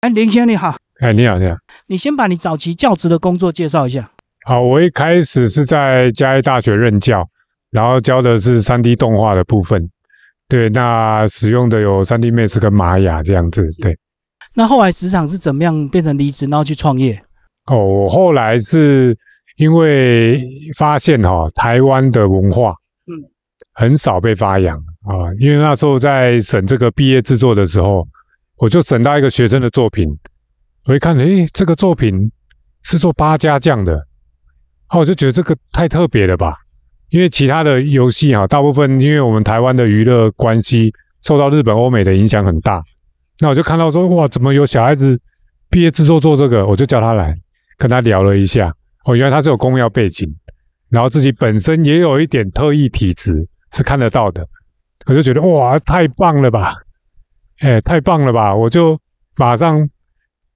哎，林先生你好。哎，你好，你好。你先把你早期教职的工作介绍一下。好，我一开始是在嘉义大学任教，然后教的是三 D 动画的部分。对，那使用的有三 D Max 跟玛雅这样子。对。那后来职场是怎么样变成离职，然后去创业？哦，我后来是因为发现哈，台湾的文化，嗯，很少被发扬啊。因为那时候在审这个毕业制作的时候。我就审到一个学生的作品，我一看，诶，这个作品是做八家将的，哦，我就觉得这个太特别了吧。因为其他的游戏哈，大部分因为我们台湾的娱乐关系受到日本、欧美的影响很大。那我就看到说，哇，怎么有小孩子毕业制作做这个？我就叫他来，跟他聊了一下。哦，原来他是有公教背景，然后自己本身也有一点特异体质是看得到的。我就觉得，哇，太棒了吧。哎，太棒了吧！我就马上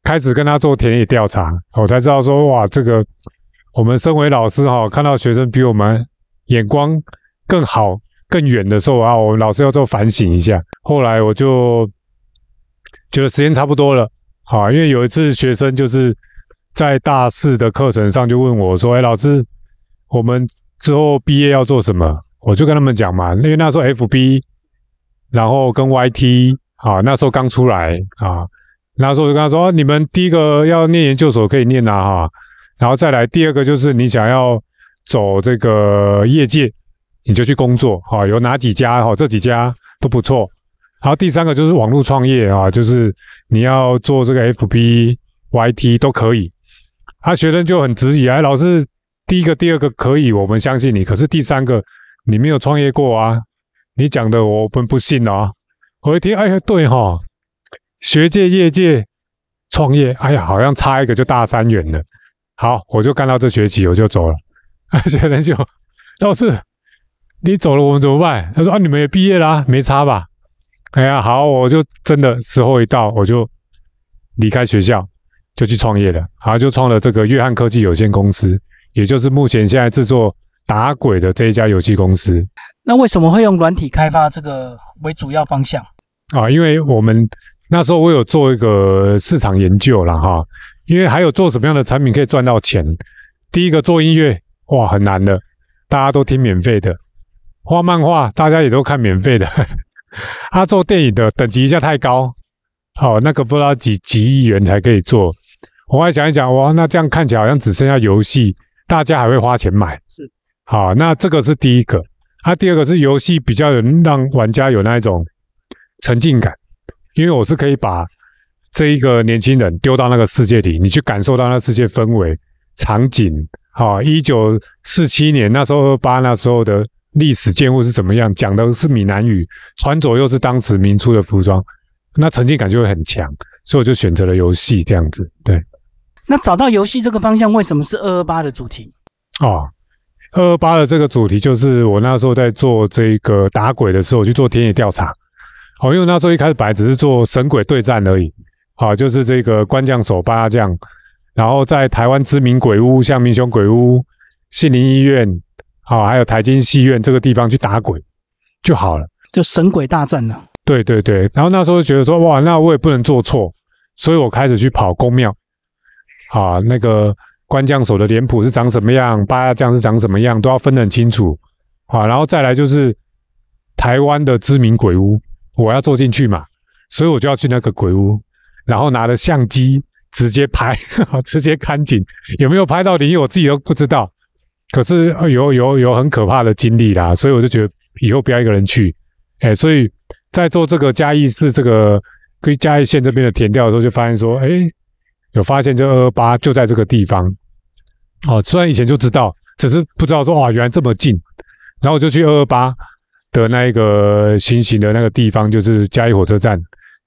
开始跟他做田野调查，我才知道说，哇，这个我们身为老师哈，看到学生比我们眼光更好、更远的时候啊，我们老师要做反省一下。后来我就觉得时间差不多了，好，因为有一次学生就是在大四的课程上就问我说，哎，老师，我们之后毕业要做什么？我就跟他们讲嘛，因为那时候 FB，然后跟 YT。啊，那时候刚出来啊，那时候就跟他说：“你们第一个要念研究所可以念啊，哈，然后再来第二个就是你想要走这个业界，你就去工作，哈，有哪几家哈？这几家都不错。然后第三个就是网络创业啊，就是你要做这个 F B Y T 都可以。”他学生就很质疑啊，老师第一个、第二个可以，我们相信你，可是第三个你没有创业过啊，你讲的我们不信啊。我一听，哎呀，对哈，学界、业界、创业，哎呀，好像差一个就大三远了。好，我就干到这学期，我就走了。哎，学人就，老师，你走了我们怎么办？他说啊，你们也毕业啦，没差吧？哎呀，好，我就真的时候一到，我就离开学校，就去创业了。好，就创了这个约翰科技有限公司，也就是目前现在制作打鬼的这一家游戏公司。那为什么会用软体开发这个为主要方向？啊，因为我们那时候我有做一个市场研究了哈，因为还有做什么样的产品可以赚到钱？第一个做音乐，哇，很难的，大家都听免费的；画漫画，大家也都看免费的。他做电影的等级一下太高，哦，那个不知道几几亿元才可以做。我还想一想，哇，那这样看起来好像只剩下游戏，大家还会花钱买？是。好，那这个是第一个。他第二个是游戏比较能让玩家有那一种。沉浸感，因为我是可以把这一个年轻人丢到那个世界里，你去感受到那世界氛围、场景。哦，一九四七年那时候二二八那时候的历史建物是怎么样？讲的是闽南语，穿着又是当时民初的服装，那沉浸感就会很强。所以我就选择了游戏这样子。对，那找到游戏这个方向，为什么是二二八的主题？哦，二二八的这个主题就是我那时候在做这个打鬼的时候，我去做田野调查。哦，因为那时候一开始摆只是做神鬼对战而已，好，就是这个关将手、八将，然后在台湾知名鬼屋，像民雄鬼屋、杏林医院，好，还有台京戏院这个地方去打鬼就好了，就神鬼大战了。对对对，然后那时候觉得说，哇，那我也不能做错，所以我开始去跑公庙，啊，那个关将手的脸谱是长什么样，八将是长什么样，都要分得很清楚，啊，然后再来就是台湾的知名鬼屋。我要坐进去嘛，所以我就要去那个鬼屋，然后拿了相机直接拍，直接看景，有没有拍到灵异我自己都不知道，可是有有有很可怕的经历啦，所以我就觉得以后不要一个人去，哎，所以在做这个嘉义市这个，归嘉义县这边的田调的时候，就发现说，哎，有发现这二二八就在这个地方，哦，虽然以前就知道，只是不知道说哇原来这么近，然后我就去二二八。的那一个行刑的那个地方，就是嘉义火车站，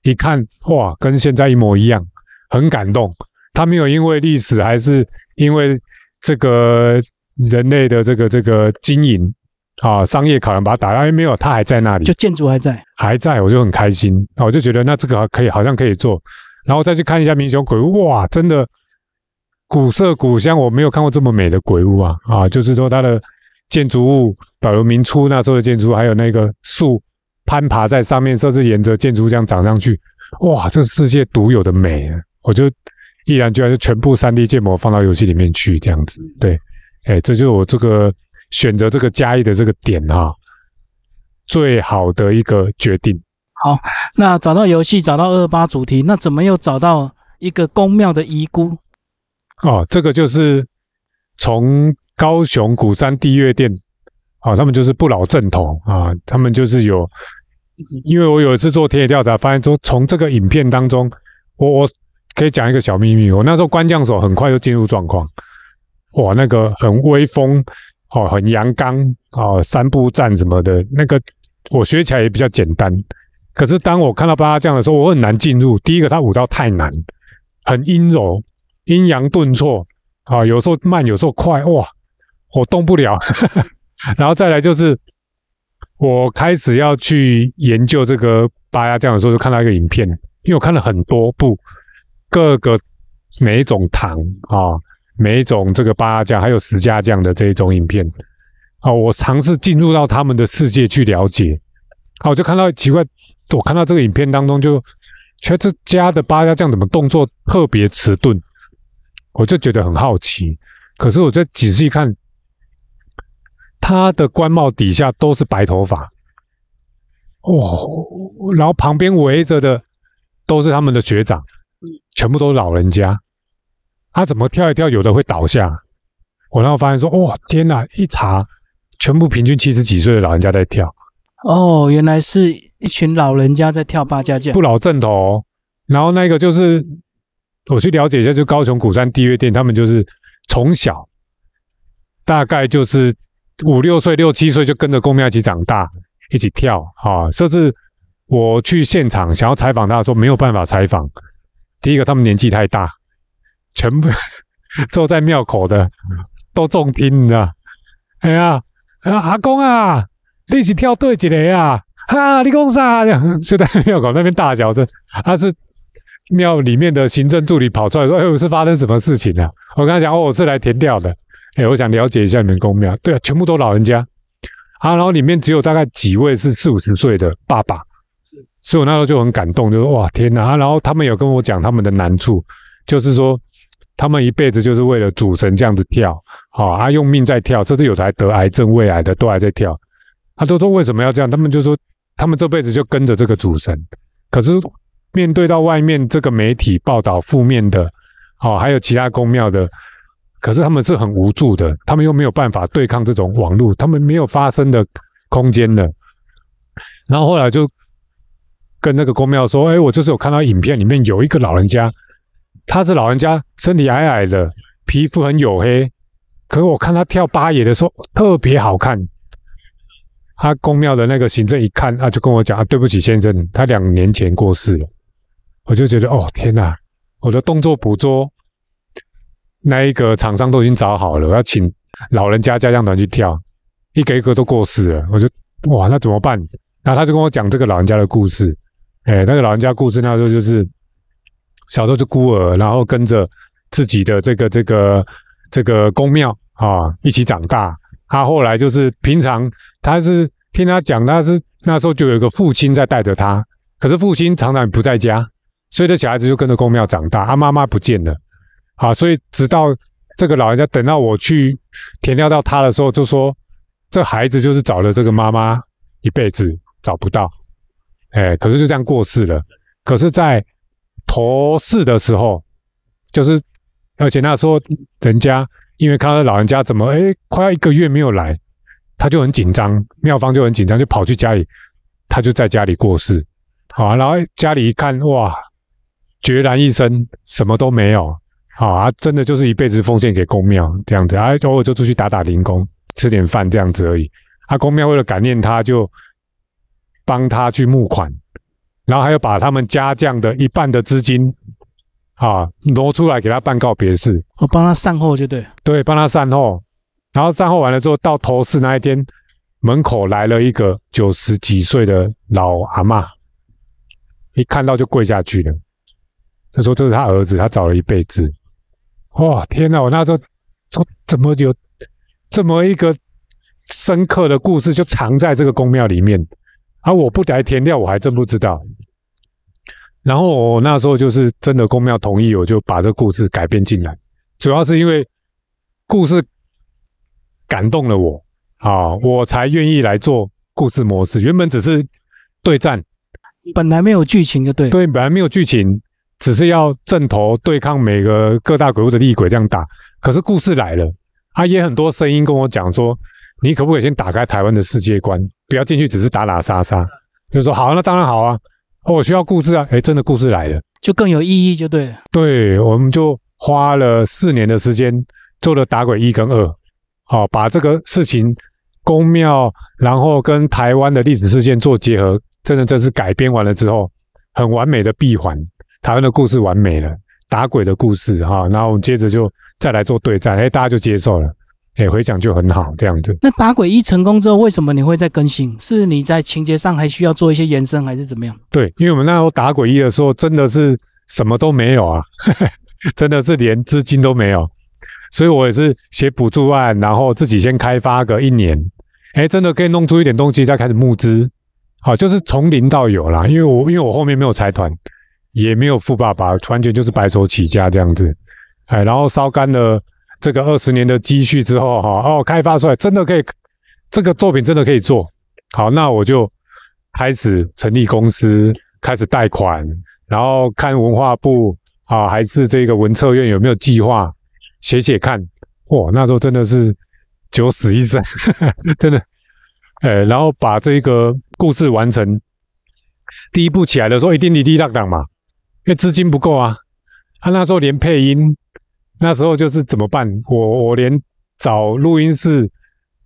一看哇，跟现在一模一样，很感动。他没有因为历史还是因为这个人类的这个这个经营啊商业考量把它打烂，没有，他还在那里，就建筑还在，还在，我就很开心。我就觉得那这个可以，好像可以做。然后再去看一下民雄鬼屋，哇，真的古色古香，我没有看过这么美的鬼屋啊啊，就是说它的。建筑物，比如明初那时候的建筑，还有那个树攀爬在上面，甚至沿着建筑这样长上去，哇，这是世界独有的美啊！我就毅然，决然就全部三 D 建模放到游戏里面去，这样子，对，哎，这就是我这个选择这个加一的这个点哈，最好的一个决定。好，那找到游戏，找到二八主题，那怎么又找到一个宫庙的遗孤？哦，这个就是。从高雄古山地月店，啊，他们就是不老正统啊，他们就是有，因为我有一次做田野调查，发现说从这个影片当中，我我可以讲一个小秘密，我那时候关将手很快就进入状况，哇，那个很威风，哦，很阳刚，哦，三步战什么的，那个我学起来也比较简单，可是当我看到八拉将的时候，我很难进入，第一个他武道太难，很阴柔，阴阳顿挫。啊，有时候慢，有时候快，哇，我动不了。然后再来就是，我开始要去研究这个八家酱的时候，就看到一个影片，因为我看了很多部各个每一种糖啊，每一种这个八家酱还有十家酱的这一种影片。啊，我尝试进入到他们的世界去了解。啊，我就看到奇怪，我看到这个影片当中，就觉得这家的八家酱怎么动作特别迟钝。我就觉得很好奇，可是我再仔细看，他的官帽底下都是白头发，哇！然后旁边围着的都是他们的学长，全部都是老人家。他怎么跳一跳，有的会倒下？我然后发现说，哇，天哪！一查，全部平均七十几岁的老人家在跳。哦，原来是一群老人家在跳八家将，不老正头。然后那个就是。我去了解一下，就高雄鼓山地约店，他们就是从小，大概就是五六岁、六七岁就跟着公庙一起长大，一起跳啊。甚至我去现场想要采访，他说没有办法采访。第一个，他们年纪太大，全部坐在庙口的都中听的。哎呀，阿公啊，你是跳对几来啊？哈，你讲啥就在庙口那边大小子。他是。庙里面的行政助理跑出来说：“哎，是发生什么事情了？”我跟他讲：“哦，我是来填掉的。哎，我想了解一下你们公庙。对啊，全部都老人家啊。然后里面只有大概几位是四五十岁的爸爸。所以我那时候就很感动，就说：‘哇，天哪！’然后他们有跟我讲他们的难处，就是说他们一辈子就是为了主神这样子跳，啊，用命在跳。甚至有台得癌症胃癌的都还在跳。他都说为什么要这样？他们就说他们这辈子就跟着这个主神，可是。”面对到外面这个媒体报道负面的，哦，还有其他公庙的，可是他们是很无助的，他们又没有办法对抗这种网络，他们没有发声的空间的。然后后来就跟那个公庙说：“哎，我就是有看到影片里面有一个老人家，他是老人家，身体矮矮的，皮肤很黝黑，可是我看他跳八爷的时候特别好看。他公庙的那个行政一看啊，就跟我讲啊，对不起先生，他两年前过世了。”我就觉得哦天哪，我的动作捕捉那一个厂商都已经找好了，要请老人家家将团去跳，一个一个都过世了。我就哇，那怎么办？然后他就跟我讲这个老人家的故事，哎，那个老人家故事那时候就是小时候是孤儿，然后跟着自己的这个这个这个公庙啊一起长大。他后来就是平常他是听他讲，他是那时候就有一个父亲在带着他，可是父亲常常不在家。所以这小孩子就跟着公庙长大，他妈妈不见了啊，所以直到这个老人家等到我去填料到他的时候，就说这孩子就是找了这个妈妈一辈子找不到，哎，可是就这样过世了。可是，在头四的时候，就是而且那时候人家因为看到老人家怎么哎，快要一个月没有来，他就很紧张，庙方就很紧张，就跑去家里，他就在家里过世，好，然后家里一看哇。孑然一身，什么都没有，啊，真的就是一辈子奉献给公庙这样子，啊，偶尔就出去打打零工，吃点饭这样子而已。阿公庙为了感念他，就帮他去募款，然后还要把他们家将的一半的资金，啊，挪出来给他办告别式，我帮他善后就对，对，帮他善后，然后善后完了之后，到头四那一天，门口来了一个九十几岁的老阿妈，一看到就跪下去了。他说：“这是他儿子，他找了一辈子。哇，天哪！我那时候，怎么有这么一个深刻的故事，就藏在这个宫庙里面？啊，我不来填掉，我还真不知道。然后我那时候就是真的宫庙同意，我就把这故事改编进来。主要是因为故事感动了我啊，我才愿意来做故事模式。原本只是对战，本来没有剧情就对，对，本来没有剧情。”只是要正头对抗每个各大鬼屋的厉鬼这样打，可是故事来了，他也很多声音跟我讲说，你可不可以先打开台湾的世界观，不要进去只是打打杀杀，就说好，那当然好啊，我需要故事啊，诶真的故事来了，就更有意义，就对了。对，我们就花了四年的时间做了《打鬼一》跟《二》，好，把这个事情宫庙，然后跟台湾的历史事件做结合，真的，这次改编完了之后，很完美的闭环。台湾的故事完美了，打鬼的故事哈，然后接着就再来做对战，哎，大家就接受了，哎，回奖就很好这样子。那打鬼一成功之后，为什么你会再更新？是你在情节上还需要做一些延伸，还是怎么样？对，因为我们那时候打鬼一的时候，真的是什么都没有啊，真的是连资金都没有，所以我也是写补助案，然后自己先开发个一年，哎，真的可以弄出一点东西，再开始募资，好，就是从零到有啦，因为我因为我后面没有财团。也没有富爸爸，完全就是白手起家这样子，哎，然后烧干了这个二十年的积蓄之后，哈，哦，开发出来真的可以，这个作品真的可以做好，那我就开始成立公司，开始贷款，然后看文化部啊，还是这个文策院有没有计划，写写看，哇，那时候真的是九死一生，真的，哎，然后把这个故事完成，第一步起来的时候，一定滴滴荡荡嘛。因为资金不够啊，他那时候连配音，那时候就是怎么办？我我连找录音室、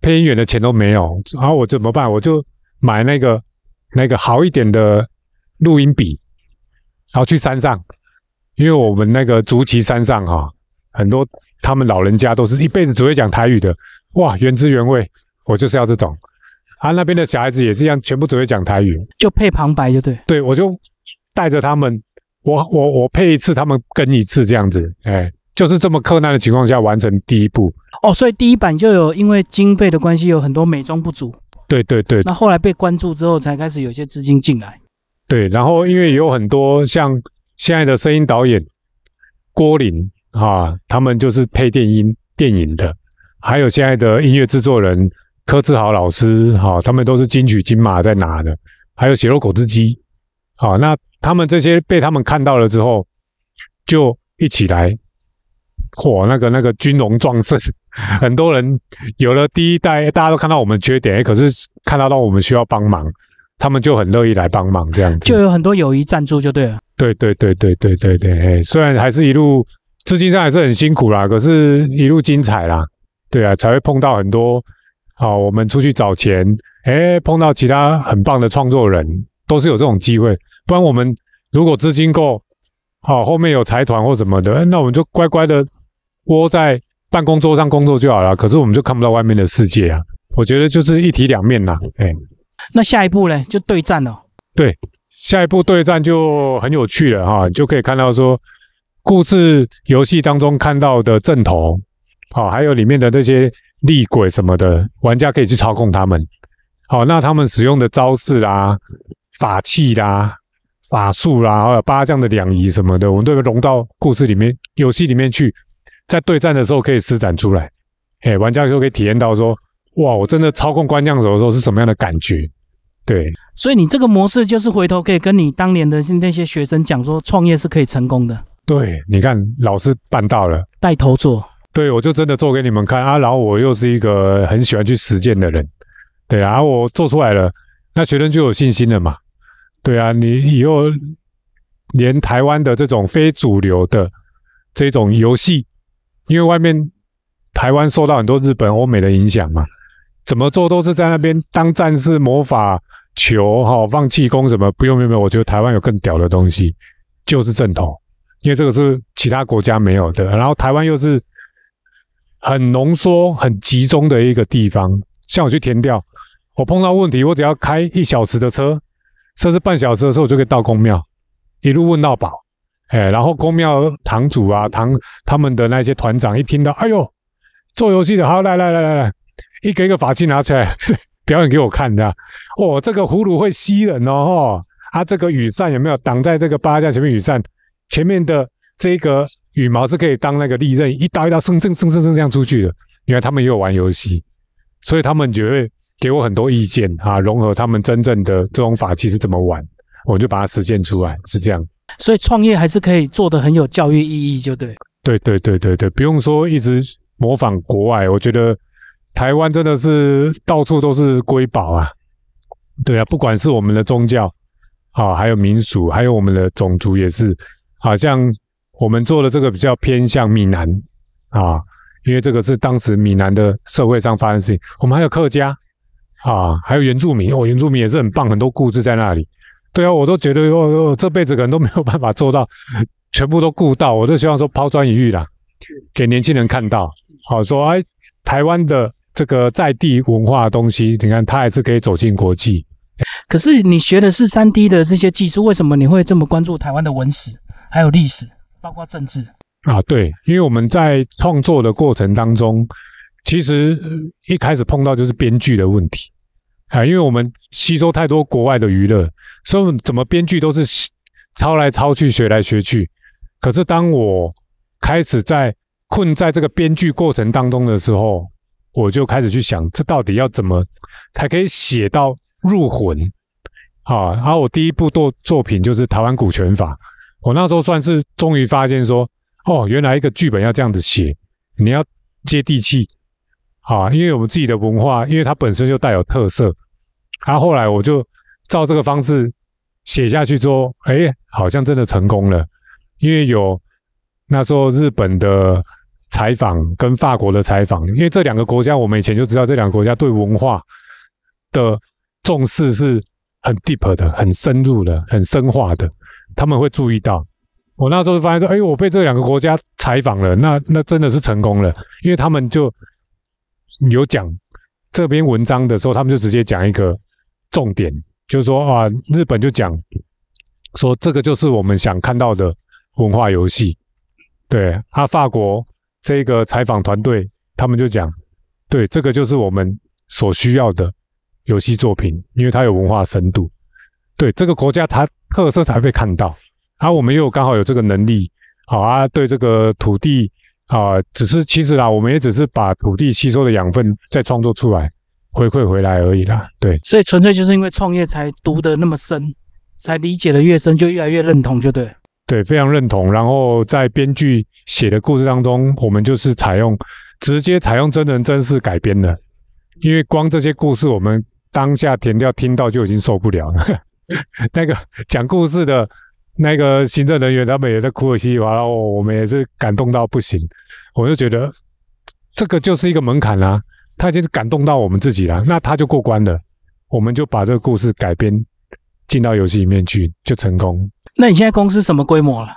配音员的钱都没有，然后我怎么办？我就买那个那个好一点的录音笔，然后去山上，因为我们那个竹崎山上哈，很多他们老人家都是一辈子只会讲台语的，哇，原汁原味，我就是要这种。啊，那边的小孩子也是一样，全部只会讲台语，就配旁白就对。对，我就带着他们。我我我配一次，他们跟一次，这样子，哎，就是这么困难的情况下完成第一步。哦，所以第一版就有因为经费的关系，有很多美中不足。对对对，那后来被关注之后，才开始有些资金进来。对，然后因为有很多像现在的声音导演郭林啊，他们就是配电音电影的，还有现在的音乐制作人柯志豪老师，哈，他们都是金曲金马在拿的，还有血肉口之机，好那。他们这些被他们看到了之后，就一起来火那个那个军龙壮士，很多人有了第一代，大家都看到我们缺点，可是看到到我们需要帮忙，他们就很乐意来帮忙，这样子就有很多友谊赞助，就对了。对对对对对对对，哎，虽然还是一路资金上还是很辛苦啦，可是一路精彩啦，对啊，才会碰到很多好，我们出去找钱，哎，碰到其他很棒的创作人，都是有这种机会。不然我们如果资金够好，后面有财团或什么的，那我们就乖乖的窝在办公桌上工作就好了。可是我们就看不到外面的世界啊！我觉得就是一体两面呐，哎。那下一步呢？就对战了。对，下一步对战就很有趣了哈，就可以看到说故事游戏当中看到的阵头，好，还有里面的那些厉鬼什么的，玩家可以去操控他们。好，那他们使用的招式啦、法器啦。法术啦，还有八将的两仪什么的，我们都融到故事里面、游戏里面去，在对战的时候可以施展出来。哎，玩家就可以体验到说，哇，我真的操控关将手的时候是什么样的感觉？对，所以你这个模式就是回头可以跟你当年的那些学生讲说，创业是可以成功的。对，你看老师办到了，带头做。对，我就真的做给你们看啊。然后我又是一个很喜欢去实践的人，对啊，我做出来了，那学生就有信心了嘛。对啊，你以后连台湾的这种非主流的这种游戏，因为外面台湾受到很多日本、欧美的影响嘛，怎么做都是在那边当战士、魔法球、哈放气功什么，不用不用，我觉得台湾有更屌的东西，就是正统，因为这个是其他国家没有的。然后台湾又是很浓缩、很集中的一个地方，像我去填钓，我碰到问题，我只要开一小时的车。甚至半小时的时候，我就可以到宫庙，一路问到宝，哎，然后宫庙堂主啊，堂他们的那些团长一听到，哎呦，做游戏的，好来来来来来，一个一个法器拿出来 表演给我看的，哦，这个葫芦会吸人哦，哦啊，这个羽扇有没有挡在这个八架前面？羽扇前面的这个羽毛是可以当那个利刃，一刀一刀，生生生生生这样出去的。原来他们也有玩游戏，所以他们就会。给我很多意见啊，融合他们真正的这种法，器是怎么玩，我就把它实践出来，是这样。所以创业还是可以做的很有教育意义，就对。对对对对对对，不用说一直模仿国外，我觉得台湾真的是到处都是瑰宝啊。对啊，不管是我们的宗教啊，还有民俗，还有我们的种族也是，好像我们做的这个比较偏向闽南啊，因为这个是当时闽南的社会上发生事情。我们还有客家。啊，还有原住民，我原住民也是很棒，很多故事在那里。对啊，我都觉得我我这辈子可能都没有办法做到全部都顾到，我都希望说抛砖引玉啦，给年轻人看到。好说，哎，台湾的这个在地文化东西，你看它还是可以走进国际。可是你学的是三 D 的这些技术，为什么你会这么关注台湾的文史还有历史，包括政治？啊，对，因为我们在创作的过程当中。其实一开始碰到就是编剧的问题啊，因为我们吸收太多国外的娱乐，所以怎么编剧都是抄来抄去、学来学去。可是当我开始在困在这个编剧过程当中的时候，我就开始去想，这到底要怎么才可以写到入魂？好，然后我第一部作作品就是《台湾股权法》，我那时候算是终于发现说，哦，原来一个剧本要这样子写，你要接地气。啊，因为我们自己的文化，因为它本身就带有特色。然后后来我就照这个方式写下去，后，哎，好像真的成功了。因为有那时候日本的采访跟法国的采访，因为这两个国家，我们以前就知道，这两个国家对文化的重视是很 deep 的、很深入的、很深化的。他们会注意到，我那时候发现说，哎，我被这两个国家采访了，那那真的是成功了，因为他们就。有讲这篇文章的时候，他们就直接讲一个重点，就是说啊，日本就讲说这个就是我们想看到的文化游戏。对，啊，法国这个采访团队，他们就讲，对，这个就是我们所需要的游戏作品，因为它有文化深度。对，这个国家它特色才被看到，而我们又刚好有这个能力，好啊，对这个土地。啊，只是其实啦，我们也只是把土地吸收的养分再创作出来，回馈回来而已啦。对，所以纯粹就是因为创业才读得那么深，才理解的越深就越来越认同，就对。对，非常认同。然后在编剧写的故事当中，我们就是采用直接采用真人真事改编的，因为光这些故事我们当下填掉听到就已经受不了了，那个讲故事的。那个行政人员他们也在哭里哗啦，我们也是感动到不行。我就觉得这个就是一个门槛啊，他已经感动到我们自己了，那他就过关了，我们就把这个故事改编进到游戏里面去，就成功。那你现在公司什么规模了？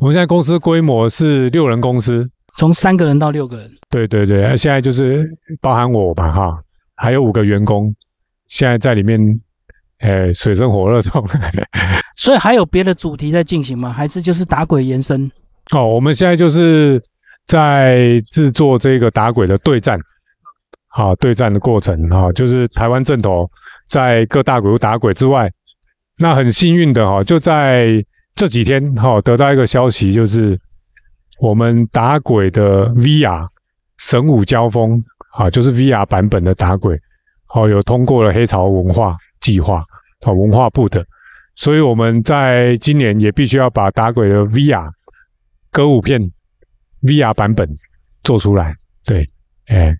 我们现在公司规模是六人公司，从三个人到六个人。对对对，现在就是包含我吧，哈，还有五个员工现在在里面。哎，水深火热中。所以还有别的主题在进行吗？还是就是打鬼延伸？好，我们现在就是在制作这个打鬼的对战。好，对战的过程啊，就是台湾正头在各大鬼屋打鬼之外，那很幸运的哈，就在这几天哈，得到一个消息，就是我们打鬼的 VR 神武交锋啊，就是 VR 版本的打鬼，好有通过了黑潮文化。计划啊，文化部的，所以我们在今年也必须要把打鬼的 VR 歌舞片 VR 版本做出来。对，哎，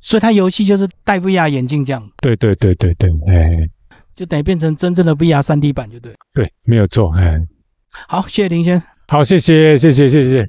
所以它游戏就是戴 VR 眼镜这样。对对对对对，哎，就等于变成真正的 VR 三 D 版，就对对，没有错，哎，好，谢谢林先，好，谢谢，谢谢，谢谢。